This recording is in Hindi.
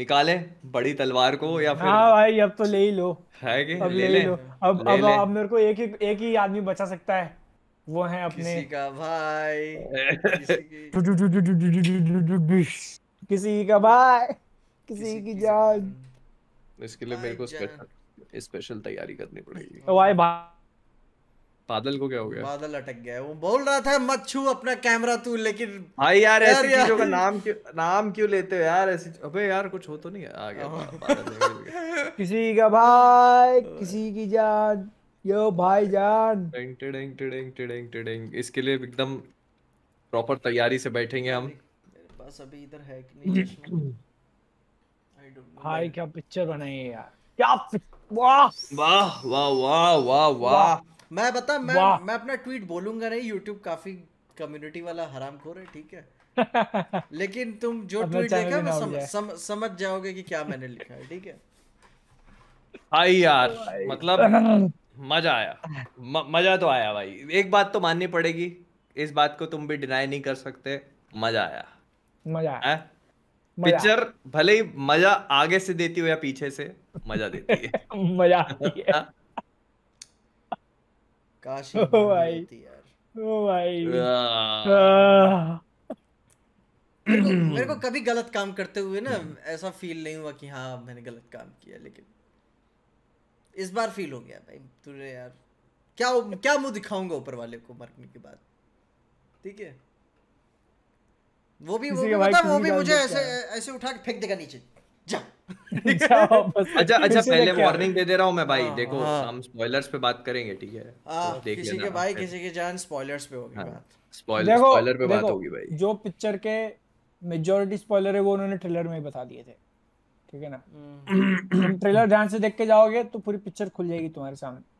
निकाले बड़ी तलवार को या फिर हाँ भाई अब तो ले ही लो है कि अब ले, ले, ले लो अब ले अब ले। अब मेरे को एक ही एक ही आदमी बचा सकता है वो है अपने किसी का भाई किसी का भाई किसी की जान इसके लिए मेरे को स्पेशल स्पेशल तैयारी करनी पड़ेगी तो भाई भाई बादल को क्या हो गया बादल अटक गया वो बोल रहा था मत छू अपना कैमरा तू लेकिन भाई यार, यार ऐसी चीजों का नाम क्यों नाम क्यों लेते हो यार ऐसी अबे यार कुछ हो तो नहीं आ गया हाँ। किसी का भाई किसी की जान यो भाई जान टिंग टिंग टिंग टिंग टिंग इसके लिए एकदम प्रॉपर तैयारी से बैठेंगे हम बस अभी इधर है कि नहीं भाई क्या पिक्चर बनाई है यार क्या वाह वाह वाह वाह वाह मैं बता मैं मैं अपना ट्वीट बोलूंगा नहीं यूट्यूब काफी कम्युनिटी वाला हराम खोर है ठीक है लेकिन तुम जो ट्वीट देखा मैं सम, सम, समझ जाओगे कि क्या मैंने लिखा है ठीक है आई यार आई। मतलब मजा आया म, मजा तो आया भाई एक बात तो माननी पड़ेगी इस बात को तुम भी डिनाई नहीं कर सकते मजा आया मजा आया पिक्चर भले ही मजा आगे से देती हो या पीछे से मजा देती है मजा आती है हाँ। काश ओ भाई ओ भाई मेरे को कभी गलत काम करते हुए ना ऐसा फील नहीं हुआ कि हाँ मैंने गलत काम किया लेकिन इस बार फील हो गया भाई तुझे यार क्या क्या मुंह दिखाऊंगा ऊपर वाले को मरने के बाद ठीक है वो भी वो भी, वो भी मुझे ऐसे ऐसे उठा के फेंक देगा नीचे जा अच्छा, अच्छा अच्छा पहले वार्निंग दे दे रहा हूँ मैं भाई हाँ, देखो हाँ। हम स्पॉयलर्स पे बात करेंगे ठीक है हाँ, तो किसी के भाई किसी की जान स्पॉयलर्स पे होगी बात स्पॉयलर पे बात होगी भाई जो पिक्चर के मेजोरिटी स्पॉयलर है वो उन्होंने ट्रेलर में ही बता दिए थे ठीक है ना ट्रेलर हम्म। ध्यान से देख के जाओगे तो पूरी पिक्चर खुल जाएगी तुम्हारे सामने